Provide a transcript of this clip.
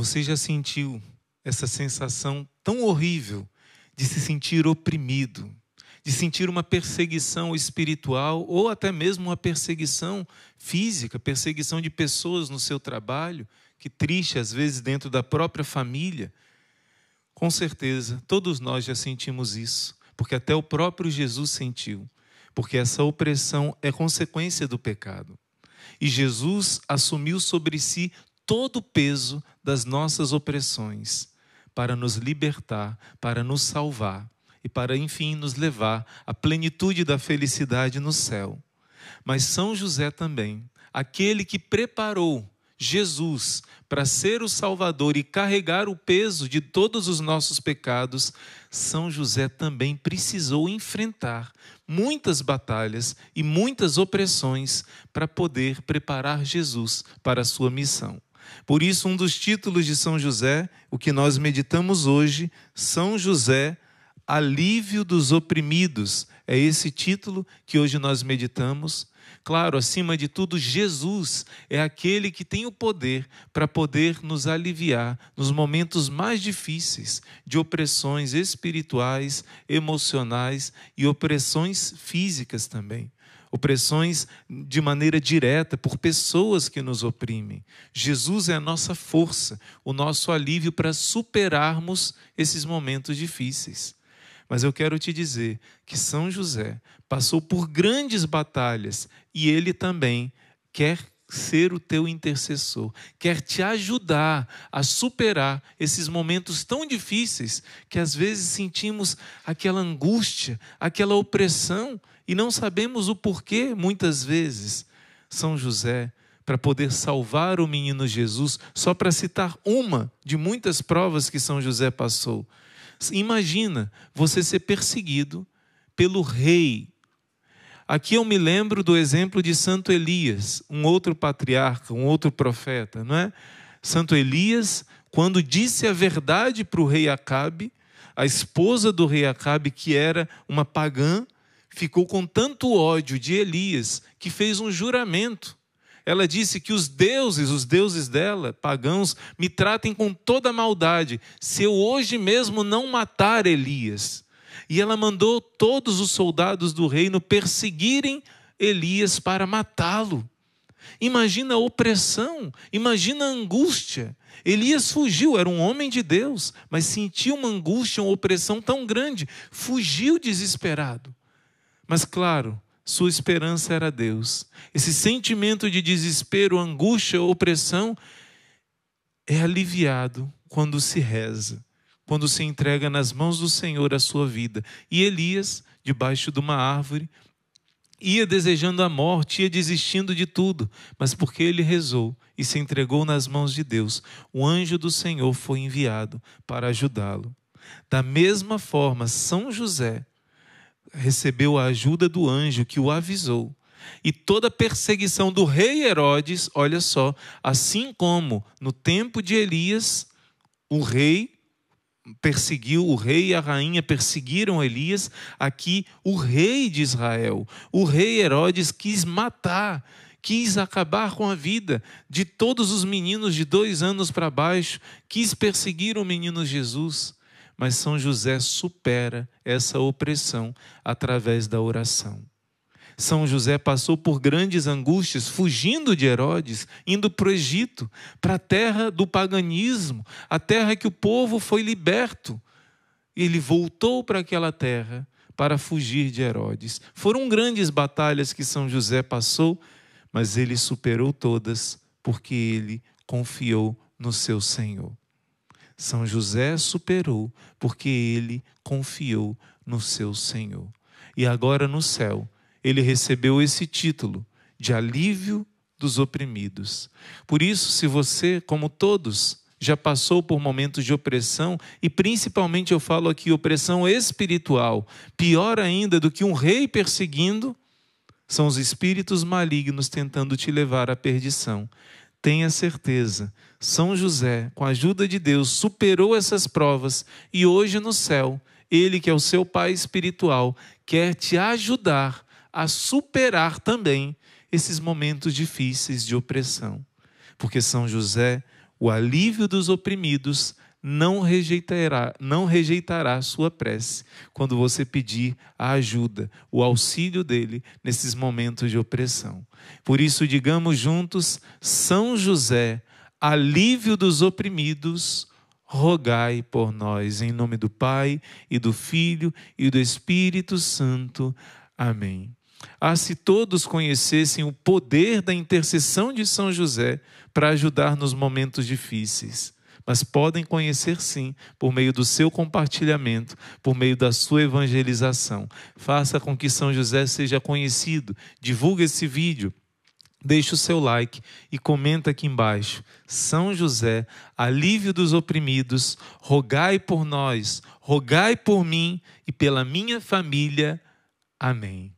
Você já sentiu essa sensação tão horrível de se sentir oprimido, de sentir uma perseguição espiritual ou até mesmo uma perseguição física, perseguição de pessoas no seu trabalho, que triste às vezes dentro da própria família. Com certeza, todos nós já sentimos isso, porque até o próprio Jesus sentiu, porque essa opressão é consequência do pecado. E Jesus assumiu sobre si todo o peso das nossas opressões, para nos libertar, para nos salvar e para, enfim, nos levar à plenitude da felicidade no céu. Mas São José também, aquele que preparou Jesus para ser o Salvador e carregar o peso de todos os nossos pecados, São José também precisou enfrentar muitas batalhas e muitas opressões para poder preparar Jesus para a sua missão. Por isso, um dos títulos de São José, o que nós meditamos hoje, São José, Alívio dos Oprimidos, é esse título que hoje nós meditamos. Claro, acima de tudo, Jesus é aquele que tem o poder para poder nos aliviar nos momentos mais difíceis de opressões espirituais, emocionais e opressões físicas também opressões de maneira direta por pessoas que nos oprimem. Jesus é a nossa força, o nosso alívio para superarmos esses momentos difíceis. Mas eu quero te dizer que São José passou por grandes batalhas e ele também quer ser o teu intercessor, quer te ajudar a superar esses momentos tão difíceis que às vezes sentimos aquela angústia, aquela opressão e não sabemos o porquê muitas vezes. São José, para poder salvar o menino Jesus, só para citar uma de muitas provas que São José passou. Imagina você ser perseguido pelo rei Aqui eu me lembro do exemplo de Santo Elias, um outro patriarca, um outro profeta, não é? Santo Elias, quando disse a verdade para o rei Acabe, a esposa do rei Acabe, que era uma pagã, ficou com tanto ódio de Elias que fez um juramento. Ela disse que os deuses, os deuses dela, pagãos, me tratem com toda maldade, se eu hoje mesmo não matar Elias. E ela mandou todos os soldados do reino perseguirem Elias para matá-lo. Imagina a opressão, imagina a angústia. Elias fugiu, era um homem de Deus, mas sentiu uma angústia, uma opressão tão grande, fugiu desesperado. Mas claro, sua esperança era Deus. Esse sentimento de desespero, angústia, opressão é aliviado quando se reza quando se entrega nas mãos do Senhor a sua vida. E Elias, debaixo de uma árvore, ia desejando a morte, ia desistindo de tudo, mas porque ele rezou e se entregou nas mãos de Deus, o anjo do Senhor foi enviado para ajudá-lo. Da mesma forma, São José recebeu a ajuda do anjo que o avisou. E toda a perseguição do rei Herodes, olha só, assim como no tempo de Elias, o rei perseguiu o rei e a rainha perseguiram Elias, aqui o rei de Israel, o rei Herodes quis matar, quis acabar com a vida de todos os meninos de dois anos para baixo, quis perseguir o menino Jesus. Mas São José supera essa opressão através da oração. São José passou por grandes angústias, fugindo de Herodes, indo para o Egito, para a terra do paganismo, a terra que o povo foi liberto. Ele voltou para aquela terra para fugir de Herodes. Foram grandes batalhas que São José passou, mas ele superou todas, porque ele confiou no seu Senhor. São José superou, porque ele confiou no seu Senhor. E agora no céu, ele recebeu esse título de alívio dos oprimidos. Por isso, se você, como todos, já passou por momentos de opressão, e principalmente eu falo aqui opressão espiritual, pior ainda do que um rei perseguindo, são os espíritos malignos tentando te levar à perdição. Tenha certeza, São José, com a ajuda de Deus, superou essas provas e hoje no céu, ele que é o seu pai espiritual, quer te ajudar a superar também esses momentos difíceis de opressão. Porque São José, o alívio dos oprimidos, não rejeitará, não rejeitará sua prece quando você pedir a ajuda, o auxílio dele nesses momentos de opressão. Por isso, digamos juntos: São José, alívio dos oprimidos, rogai por nós, em nome do Pai e do Filho e do Espírito Santo. Amém. Ah, se todos conhecessem o poder da intercessão de São José para ajudar nos momentos difíceis. Mas podem conhecer sim, por meio do seu compartilhamento, por meio da sua evangelização. Faça com que São José seja conhecido. Divulgue esse vídeo. Deixe o seu like e comenta aqui embaixo. São José, alívio dos oprimidos, rogai por nós, rogai por mim e pela minha família. Amém.